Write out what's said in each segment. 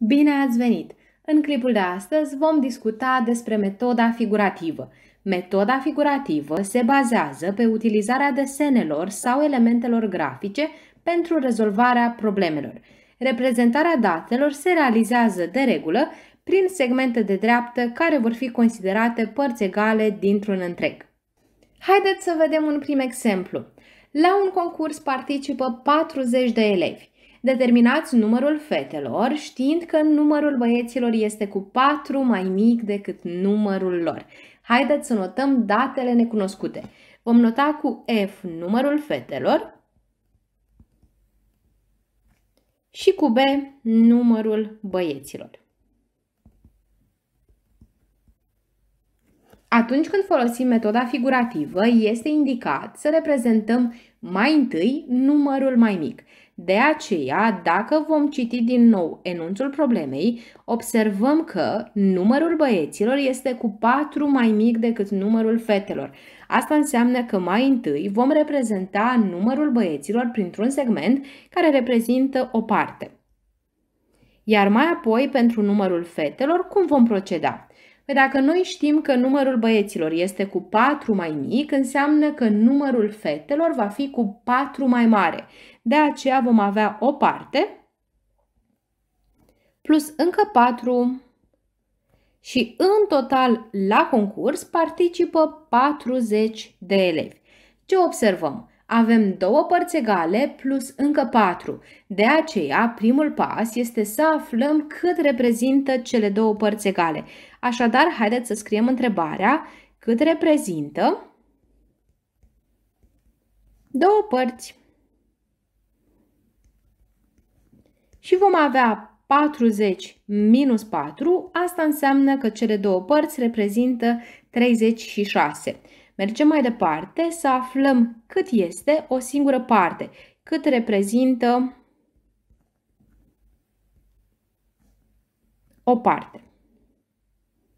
Bine ați venit! În clipul de astăzi vom discuta despre metoda figurativă. Metoda figurativă se bazează pe utilizarea desenelor sau elementelor grafice pentru rezolvarea problemelor. Reprezentarea datelor se realizează de regulă prin segmente de dreaptă care vor fi considerate părți egale dintr-un întreg. Haideți să vedem un prim exemplu. La un concurs participă 40 de elevi. Determinați numărul fetelor știind că numărul băieților este cu 4 mai mic decât numărul lor. Haideți să notăm datele necunoscute. Vom nota cu F numărul fetelor și cu B numărul băieților. Atunci când folosim metoda figurativă, este indicat să reprezentăm mai întâi numărul mai mic. De aceea, dacă vom citi din nou enunțul problemei, observăm că numărul băieților este cu 4 mai mic decât numărul fetelor. Asta înseamnă că mai întâi vom reprezenta numărul băieților printr-un segment care reprezintă o parte. Iar mai apoi, pentru numărul fetelor, cum vom proceda? Pe păi dacă noi știm că numărul băieților este cu 4 mai mic, înseamnă că numărul fetelor va fi cu 4 mai mare. De aceea vom avea o parte plus încă 4 și în total la concurs participă 40 de elevi. Ce observăm? Avem două părți egale plus încă patru. De aceea, primul pas este să aflăm cât reprezintă cele două părți egale. Așadar, haideți să scriem întrebarea cât reprezintă două părți. Și vom avea 40 minus 4, asta înseamnă că cele două părți reprezintă 36. Mergem mai departe să aflăm cât este o singură parte, cât reprezintă o parte.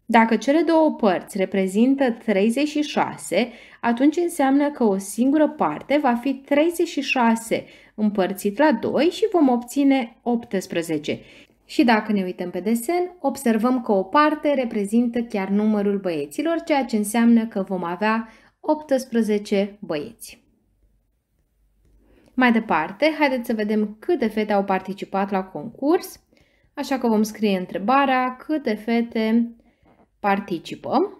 Dacă cele două părți reprezintă 36, atunci înseamnă că o singură parte va fi 36 împărțit la 2 și vom obține 18. Și dacă ne uităm pe desen, observăm că o parte reprezintă chiar numărul băieților, ceea ce înseamnă că vom avea 18 băieți. Mai departe, haideți să vedem câte fete au participat la concurs, așa că vom scrie întrebarea câte fete participăm.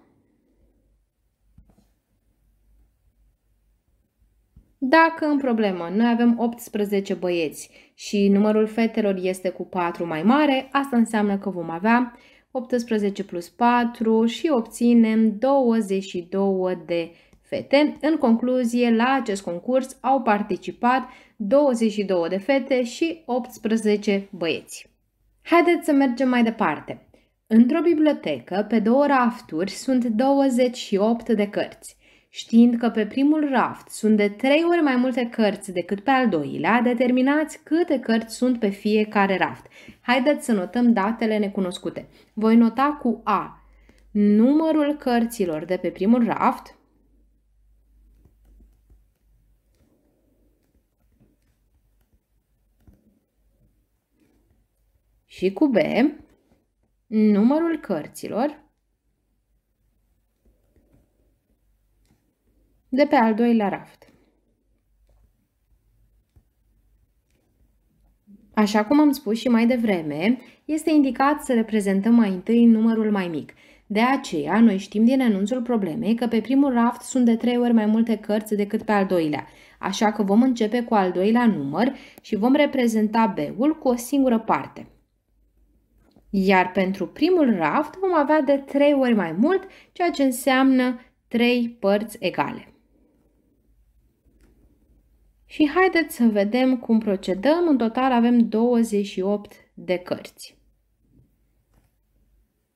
Dacă în problemă noi avem 18 băieți și numărul fetelor este cu 4 mai mare, asta înseamnă că vom avea 18 plus 4 și obținem 22 de fete. În concluzie, la acest concurs au participat 22 de fete și 18 băieți. Haideți să mergem mai departe. Într-o bibliotecă, pe două rafturi, sunt 28 de cărți. Știind că pe primul raft sunt de trei ori mai multe cărți decât pe al doilea, determinați câte cărți sunt pe fiecare raft. Haideți să notăm datele necunoscute. Voi nota cu A numărul cărților de pe primul raft, și cu B numărul cărților de pe al doilea raft. Așa cum am spus și mai devreme, este indicat să reprezentăm mai întâi numărul mai mic. De aceea, noi știm din anunțul problemei că pe primul raft sunt de trei ori mai multe cărți decât pe al doilea, așa că vom începe cu al doilea număr și vom reprezenta B-ul cu o singură parte. Iar pentru primul raft vom avea de trei ori mai mult, ceea ce înseamnă trei părți egale. Și haideți să vedem cum procedăm. În total avem 28 de cărți.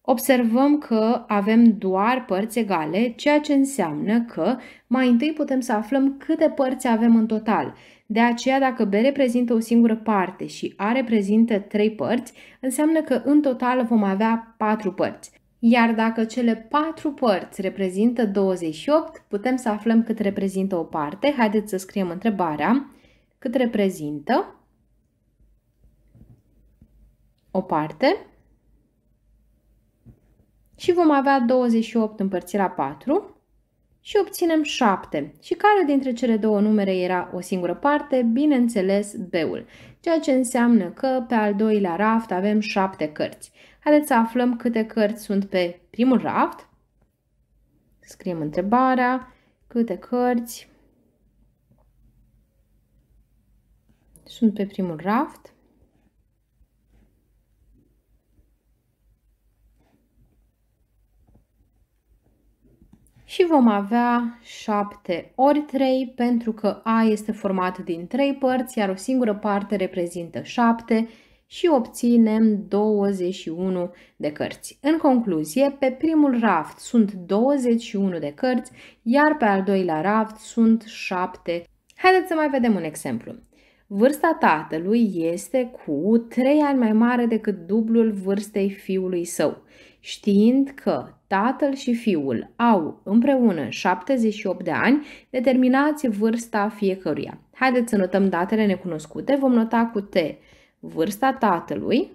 Observăm că avem doar părți egale, ceea ce înseamnă că mai întâi putem să aflăm câte părți avem în total. De aceea, dacă B reprezintă o singură parte și A reprezintă trei părți, înseamnă că în total vom avea patru părți. Iar dacă cele patru părți reprezintă 28, putem să aflăm cât reprezintă o parte. Haideți să scriem întrebarea. Cât reprezintă o parte? Și vom avea 28 împărțit la 4 și obținem 7. Și care dintre cele două numere era o singură parte? Bineînțeles, B-ul ceea ce înseamnă că pe al doilea raft avem șapte cărți. Haideți să aflăm câte cărți sunt pe primul raft. Scriem întrebarea, câte cărți sunt pe primul raft. și vom avea 7 ori 3 pentru că A este format din 3 părți, iar o singură parte reprezintă 7 și obținem 21 de cărți. În concluzie, pe primul raft sunt 21 de cărți, iar pe al doilea raft sunt 7. Haideți să mai vedem un exemplu. Vârsta tatălui este cu 3 ani mai mare decât dublul vârstei fiului său. Știind că tatăl și fiul au împreună 78 de ani, determinați vârsta fiecăruia. Haideți să notăm datele necunoscute. Vom nota cu T vârsta tatălui,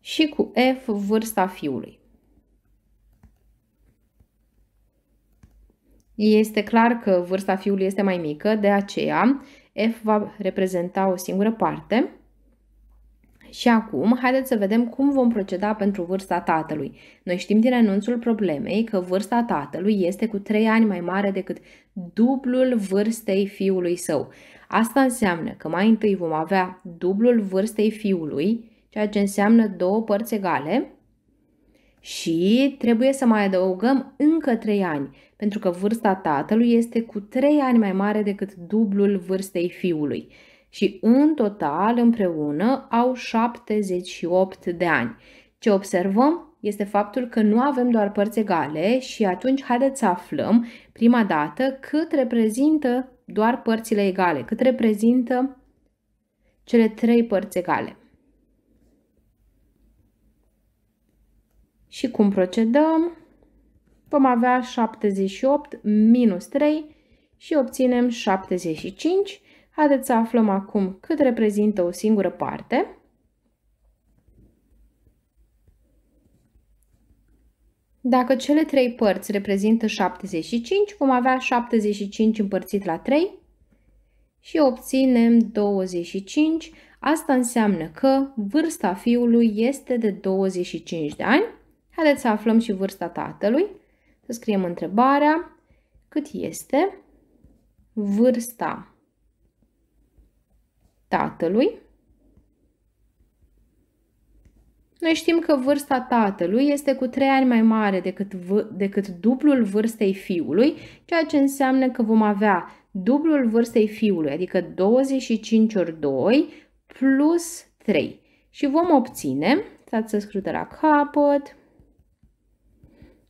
și cu F vârsta fiului. Este clar că vârsta fiului este mai mică, de aceea F va reprezenta o singură parte. Și acum, haideți să vedem cum vom proceda pentru vârsta tatălui. Noi știm din anunțul problemei că vârsta tatălui este cu 3 ani mai mare decât dublul vârstei fiului său. Asta înseamnă că mai întâi vom avea dublul vârstei fiului, ceea ce înseamnă două părți egale, și trebuie să mai adăugăm încă 3 ani, pentru că vârsta tatălui este cu 3 ani mai mare decât dublul vârstei fiului și în total împreună au 78 de ani. Ce observăm este faptul că nu avem doar părți egale și atunci haideți să aflăm prima dată cât reprezintă doar părțile egale, cât reprezintă cele trei părți egale. Și cum procedăm? Vom avea 78 minus 3 și obținem 75 Haideți să aflăm acum cât reprezintă o singură parte. Dacă cele trei părți reprezintă 75, vom avea 75 împărțit la 3 și obținem 25. Asta înseamnă că vârsta fiului este de 25 de ani. Haideți să aflăm și vârsta tatălui. Să scriem întrebarea cât este vârsta tatălui. Noi știm că vârsta tatălui este cu 3 ani mai mare decât, decât dublul vârstei fiului, ceea ce înseamnă că vom avea dublul vârstei fiului, adică 25 ori 2 plus 3. Și vom obține, stați să scriu de la capăt,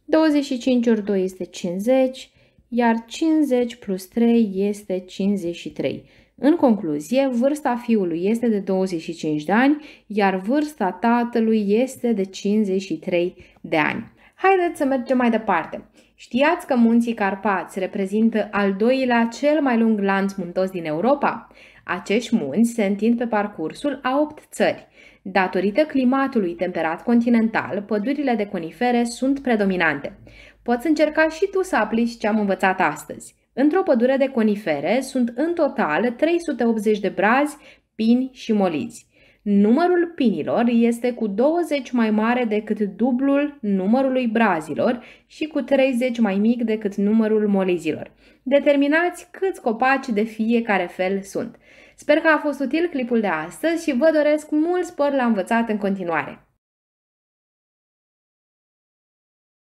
25 ori 2 este 50, iar 50 plus 3 este 53. În concluzie, vârsta fiului este de 25 de ani, iar vârsta tatălui este de 53 de ani. Haideți să mergem mai departe. Știați că munții Carpați reprezintă al doilea cel mai lung lanț muntos din Europa? Acești munți se întind pe parcursul a 8 țări. Datorită climatului temperat continental, pădurile de conifere sunt predominante. Poți încerca și tu să aplici ce am învățat astăzi. Într-o pădure de conifere sunt în total 380 de brazi, pini și molizi. Numărul pinilor este cu 20 mai mare decât dublul numărului brazilor și cu 30 mai mic decât numărul molizilor. Determinați câți copaci de fiecare fel sunt. Sper că a fost util clipul de astăzi și vă doresc mult spor la învățat în continuare.